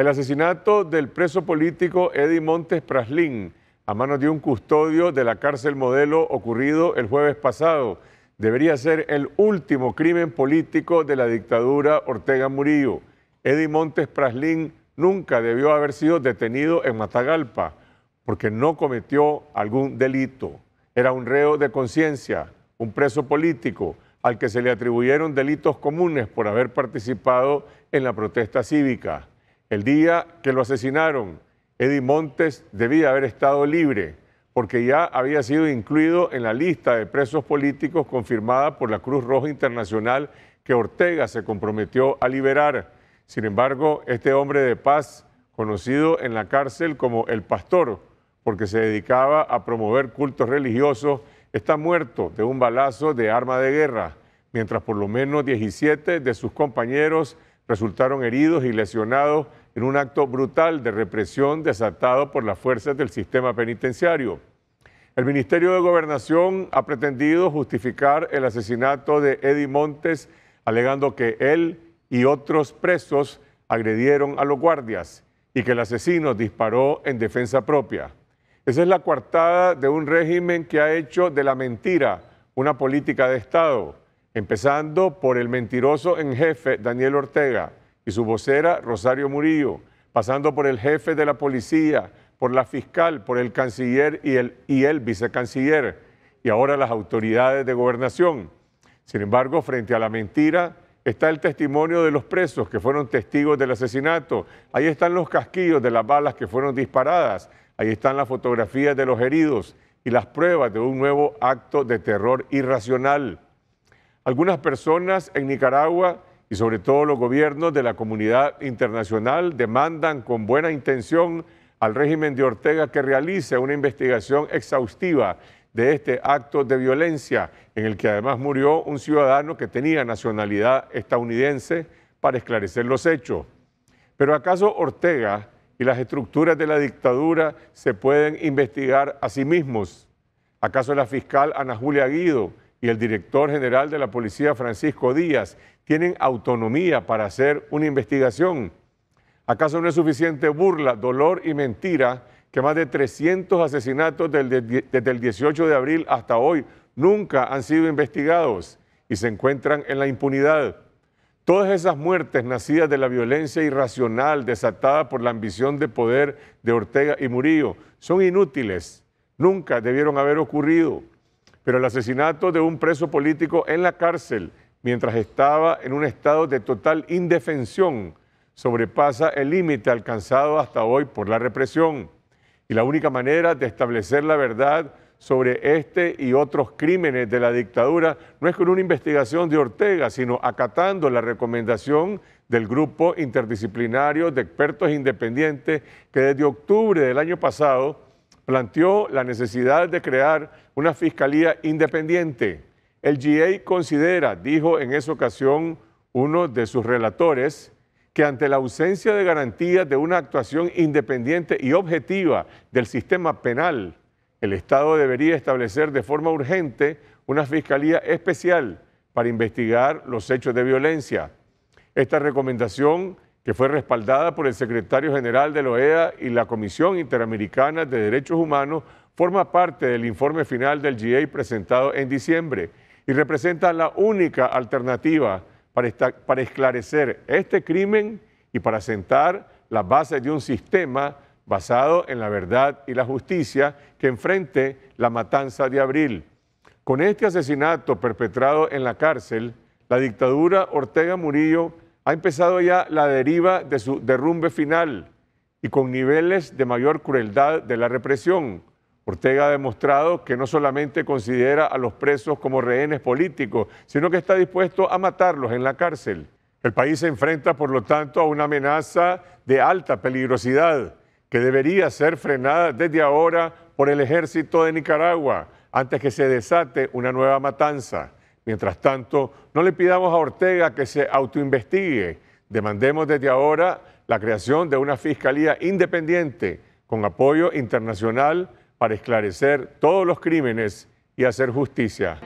El asesinato del preso político Eddie Montes Praslin a manos de un custodio de la cárcel modelo ocurrido el jueves pasado debería ser el último crimen político de la dictadura Ortega Murillo. Eddie Montes Praslin nunca debió haber sido detenido en Matagalpa porque no cometió algún delito. Era un reo de conciencia, un preso político al que se le atribuyeron delitos comunes por haber participado en la protesta cívica. El día que lo asesinaron, Eddie Montes debía haber estado libre porque ya había sido incluido en la lista de presos políticos confirmada por la Cruz Roja Internacional que Ortega se comprometió a liberar. Sin embargo, este hombre de paz, conocido en la cárcel como el pastor, porque se dedicaba a promover cultos religiosos, está muerto de un balazo de arma de guerra, mientras por lo menos 17 de sus compañeros resultaron heridos y lesionados en un acto brutal de represión desatado por las fuerzas del sistema penitenciario. El Ministerio de Gobernación ha pretendido justificar el asesinato de Eddie Montes alegando que él y otros presos agredieron a los guardias y que el asesino disparó en defensa propia. Esa es la coartada de un régimen que ha hecho de la mentira una política de Estado, empezando por el mentiroso en jefe Daniel Ortega, y su vocera Rosario Murillo, pasando por el jefe de la policía, por la fiscal, por el canciller y el, y el vicecanciller, y ahora las autoridades de gobernación. Sin embargo, frente a la mentira está el testimonio de los presos que fueron testigos del asesinato. Ahí están los casquillos de las balas que fueron disparadas. Ahí están las fotografías de los heridos y las pruebas de un nuevo acto de terror irracional. Algunas personas en Nicaragua y sobre todo los gobiernos de la comunidad internacional demandan con buena intención al régimen de Ortega que realice una investigación exhaustiva de este acto de violencia en el que además murió un ciudadano que tenía nacionalidad estadounidense para esclarecer los hechos. Pero ¿acaso Ortega y las estructuras de la dictadura se pueden investigar a sí mismos? ¿Acaso la fiscal Ana Julia Guido y el director general de la policía, Francisco Díaz, tienen autonomía para hacer una investigación. ¿Acaso no es suficiente burla, dolor y mentira que más de 300 asesinatos desde el 18 de abril hasta hoy nunca han sido investigados y se encuentran en la impunidad? Todas esas muertes nacidas de la violencia irracional desatada por la ambición de poder de Ortega y Murillo son inútiles, nunca debieron haber ocurrido pero el asesinato de un preso político en la cárcel mientras estaba en un estado de total indefensión sobrepasa el límite alcanzado hasta hoy por la represión. Y la única manera de establecer la verdad sobre este y otros crímenes de la dictadura no es con una investigación de Ortega, sino acatando la recomendación del grupo interdisciplinario de expertos independientes que desde octubre del año pasado planteó la necesidad de crear una fiscalía independiente. El GA considera, dijo en esa ocasión uno de sus relatores, que ante la ausencia de garantías de una actuación independiente y objetiva del sistema penal, el Estado debería establecer de forma urgente una fiscalía especial para investigar los hechos de violencia. Esta recomendación que fue respaldada por el secretario general de la OEA y la Comisión Interamericana de Derechos Humanos, forma parte del informe final del GA presentado en diciembre y representa la única alternativa para, para esclarecer este crimen y para sentar las bases de un sistema basado en la verdad y la justicia que enfrente la matanza de abril. Con este asesinato perpetrado en la cárcel, la dictadura Ortega Murillo ha empezado ya la deriva de su derrumbe final y con niveles de mayor crueldad de la represión. Ortega ha demostrado que no solamente considera a los presos como rehenes políticos, sino que está dispuesto a matarlos en la cárcel. El país se enfrenta, por lo tanto, a una amenaza de alta peligrosidad que debería ser frenada desde ahora por el ejército de Nicaragua antes que se desate una nueva matanza. Mientras tanto, no le pidamos a Ortega que se autoinvestigue. Demandemos desde ahora la creación de una fiscalía independiente con apoyo internacional para esclarecer todos los crímenes y hacer justicia.